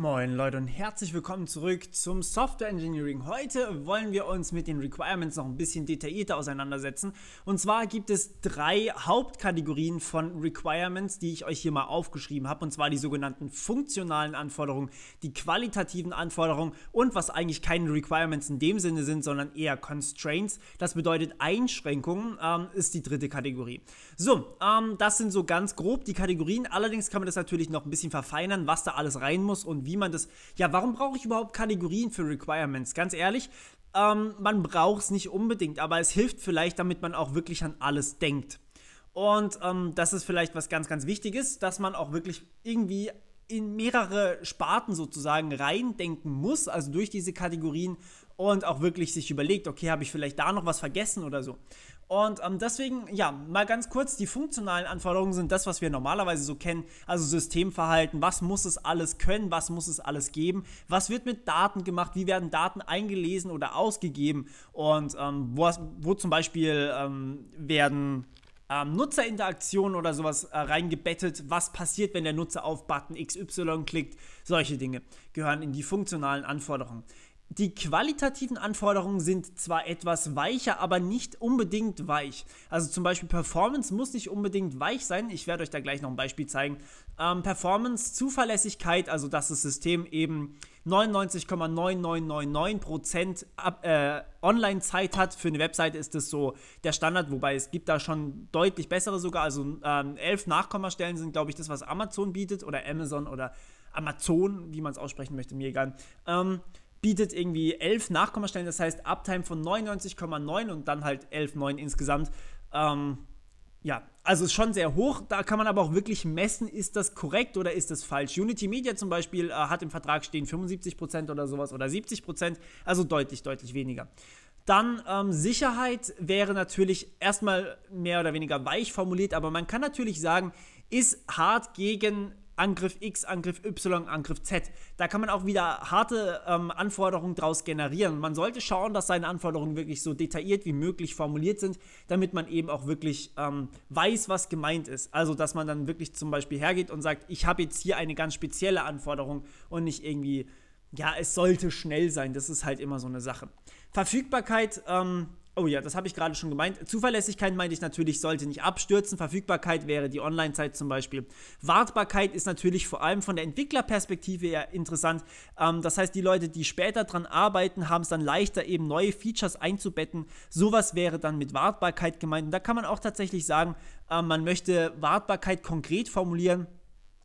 Moin Leute und herzlich willkommen zurück zum Software Engineering. Heute wollen wir uns mit den Requirements noch ein bisschen detaillierter auseinandersetzen. Und zwar gibt es drei Hauptkategorien von Requirements, die ich euch hier mal aufgeschrieben habe. Und zwar die sogenannten funktionalen Anforderungen, die qualitativen Anforderungen und was eigentlich keine Requirements in dem Sinne sind, sondern eher Constraints. Das bedeutet Einschränkungen, ähm, ist die dritte Kategorie. So, ähm, das sind so ganz grob die Kategorien. Allerdings kann man das natürlich noch ein bisschen verfeinern, was da alles rein muss und wie wie man das. Ja, warum brauche ich überhaupt Kategorien für Requirements? Ganz ehrlich, ähm, man braucht es nicht unbedingt, aber es hilft vielleicht, damit man auch wirklich an alles denkt. Und ähm, das ist vielleicht was ganz, ganz Wichtiges, dass man auch wirklich irgendwie in mehrere Sparten sozusagen reindenken muss, also durch diese Kategorien und auch wirklich sich überlegt, okay, habe ich vielleicht da noch was vergessen oder so. Und ähm, deswegen, ja, mal ganz kurz, die funktionalen Anforderungen sind das, was wir normalerweise so kennen, also Systemverhalten, was muss es alles können, was muss es alles geben, was wird mit Daten gemacht, wie werden Daten eingelesen oder ausgegeben und ähm, wo, wo, zum Beispiel ähm, werden ähm, Nutzerinteraktionen oder sowas äh, reingebettet. Was passiert, wenn der Nutzer auf Button XY klickt? Solche Dinge gehören in die funktionalen Anforderungen die qualitativen Anforderungen sind zwar etwas weicher, aber nicht unbedingt weich. Also zum Beispiel Performance muss nicht unbedingt weich sein. Ich werde euch da gleich noch ein Beispiel zeigen. Ähm, Performance, Zuverlässigkeit, also dass das System eben 99,9999% äh, Online-Zeit hat. Für eine Webseite ist das so der Standard, wobei es gibt da schon deutlich bessere sogar. Also ähm, elf Nachkommastellen sind, glaube ich, das, was Amazon bietet oder Amazon oder Amazon, wie man es aussprechen möchte, mir egal. Ähm, bietet irgendwie 11 Nachkommastellen, das heißt Uptime von 99,9 und dann halt 11,9 insgesamt. Ähm, ja, also ist schon sehr hoch. Da kann man aber auch wirklich messen, ist das korrekt oder ist das falsch. Unity Media zum Beispiel äh, hat im Vertrag stehen 75% oder sowas oder 70%, also deutlich, deutlich weniger. Dann ähm, Sicherheit wäre natürlich erstmal mehr oder weniger weich formuliert, aber man kann natürlich sagen, ist hart gegen Angriff X, Angriff Y, Angriff Z. Da kann man auch wieder harte ähm, Anforderungen daraus generieren. Man sollte schauen, dass seine Anforderungen wirklich so detailliert wie möglich formuliert sind, damit man eben auch wirklich ähm, weiß, was gemeint ist. Also, dass man dann wirklich zum Beispiel hergeht und sagt, ich habe jetzt hier eine ganz spezielle Anforderung und nicht irgendwie, ja, es sollte schnell sein. Das ist halt immer so eine Sache. Verfügbarkeit, ähm, Oh ja, das habe ich gerade schon gemeint. Zuverlässigkeit meinte ich natürlich, sollte nicht abstürzen. Verfügbarkeit wäre die Online-Zeit zum Beispiel. Wartbarkeit ist natürlich vor allem von der Entwicklerperspektive ja interessant. Ähm, das heißt, die Leute, die später dran arbeiten, haben es dann leichter, eben neue Features einzubetten. Sowas wäre dann mit Wartbarkeit gemeint. Und da kann man auch tatsächlich sagen, äh, man möchte Wartbarkeit konkret formulieren.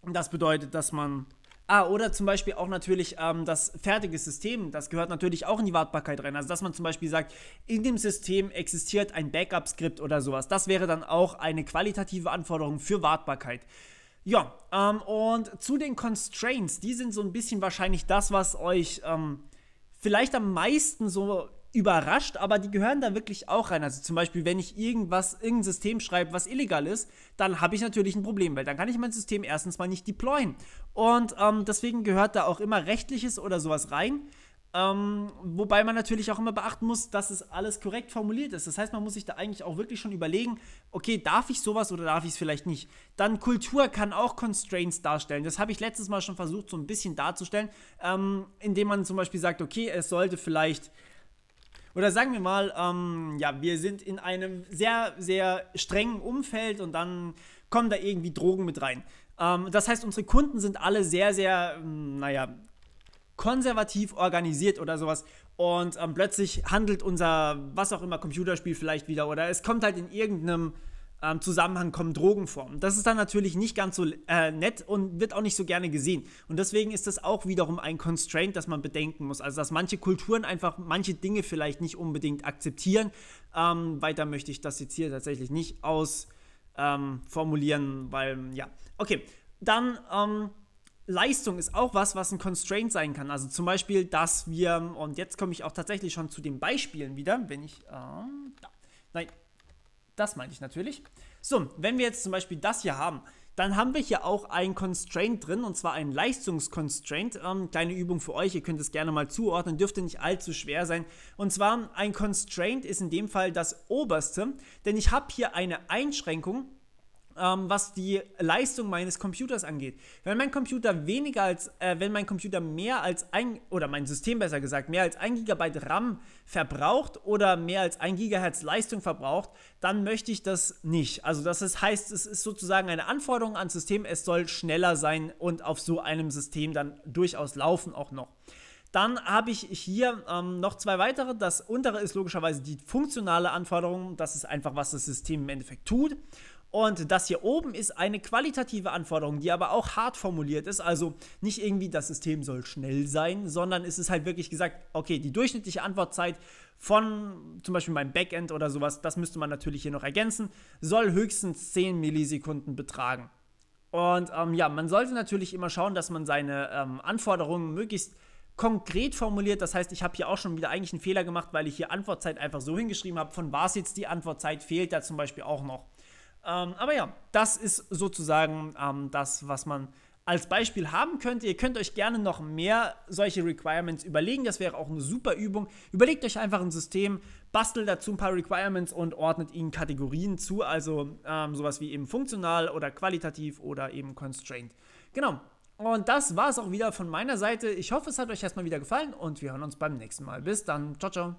Das bedeutet, dass man Ah, oder zum Beispiel auch natürlich ähm, das fertige System, das gehört natürlich auch in die Wartbarkeit rein. Also, dass man zum Beispiel sagt, in dem System existiert ein Backup-Skript oder sowas. Das wäre dann auch eine qualitative Anforderung für Wartbarkeit. Ja, ähm, und zu den Constraints, die sind so ein bisschen wahrscheinlich das, was euch ähm, vielleicht am meisten so überrascht, aber die gehören da wirklich auch rein. Also zum Beispiel, wenn ich irgendwas, irgendein System schreibe, was illegal ist, dann habe ich natürlich ein Problem, weil dann kann ich mein System erstens mal nicht deployen. Und ähm, deswegen gehört da auch immer rechtliches oder sowas rein. Ähm, wobei man natürlich auch immer beachten muss, dass es alles korrekt formuliert ist. Das heißt, man muss sich da eigentlich auch wirklich schon überlegen, okay, darf ich sowas oder darf ich es vielleicht nicht? Dann Kultur kann auch Constraints darstellen. Das habe ich letztes Mal schon versucht, so ein bisschen darzustellen, ähm, indem man zum Beispiel sagt, okay, es sollte vielleicht oder sagen wir mal, ähm, ja, wir sind in einem sehr, sehr strengen Umfeld und dann kommen da irgendwie Drogen mit rein. Ähm, das heißt, unsere Kunden sind alle sehr, sehr, ähm, naja, konservativ organisiert oder sowas. Und ähm, plötzlich handelt unser, was auch immer, Computerspiel vielleicht wieder oder es kommt halt in irgendeinem ähm, Zusammenhang kommen Drogen vor. Und das ist dann natürlich nicht ganz so äh, nett und wird auch nicht so gerne gesehen. Und deswegen ist das auch wiederum ein Constraint, das man bedenken muss. Also, dass manche Kulturen einfach manche Dinge vielleicht nicht unbedingt akzeptieren. Ähm, weiter möchte ich das jetzt hier tatsächlich nicht ausformulieren, ähm, weil, ja. Okay, dann. Ähm, Leistung ist auch was, was ein Constraint sein kann. Also zum Beispiel, dass wir, und jetzt komme ich auch tatsächlich schon zu den Beispielen wieder, wenn ich, äh, da, nein, das meinte ich natürlich. So, wenn wir jetzt zum Beispiel das hier haben, dann haben wir hier auch ein Constraint drin, und zwar ein Leistungskonstraint. Ähm, kleine Übung für euch, ihr könnt es gerne mal zuordnen, dürfte nicht allzu schwer sein. Und zwar ein Constraint ist in dem Fall das oberste, denn ich habe hier eine Einschränkung, ähm, was die Leistung meines Computers angeht. Wenn mein Computer weniger als, äh, wenn mein Computer mehr als ein, oder mein System besser gesagt, mehr als ein Gigabyte RAM verbraucht oder mehr als ein Gigahertz Leistung verbraucht, dann möchte ich das nicht. Also das ist, heißt, es ist sozusagen eine Anforderung ans System, es soll schneller sein und auf so einem System dann durchaus laufen auch noch. Dann habe ich hier ähm, noch zwei weitere. Das untere ist logischerweise die funktionale Anforderung. Das ist einfach, was das System im Endeffekt tut. Und das hier oben ist eine qualitative Anforderung, die aber auch hart formuliert ist. Also nicht irgendwie, das System soll schnell sein, sondern es ist halt wirklich gesagt, okay, die durchschnittliche Antwortzeit von zum Beispiel meinem Backend oder sowas, das müsste man natürlich hier noch ergänzen, soll höchstens 10 Millisekunden betragen. Und ähm, ja, man sollte natürlich immer schauen, dass man seine ähm, Anforderungen möglichst konkret formuliert. Das heißt, ich habe hier auch schon wieder eigentlich einen Fehler gemacht, weil ich hier Antwortzeit einfach so hingeschrieben habe. Von was jetzt die Antwortzeit fehlt da zum Beispiel auch noch. Ähm, aber ja, das ist sozusagen ähm, das, was man als Beispiel haben könnt. Ihr könnt euch gerne noch mehr solche Requirements überlegen. Das wäre auch eine super Übung. Überlegt euch einfach ein System, bastelt dazu ein paar Requirements und ordnet ihnen Kategorien zu. Also ähm, sowas wie eben funktional oder qualitativ oder eben constraint. Genau. Und das war es auch wieder von meiner Seite. Ich hoffe, es hat euch erstmal wieder gefallen und wir hören uns beim nächsten Mal. Bis dann. Ciao, ciao.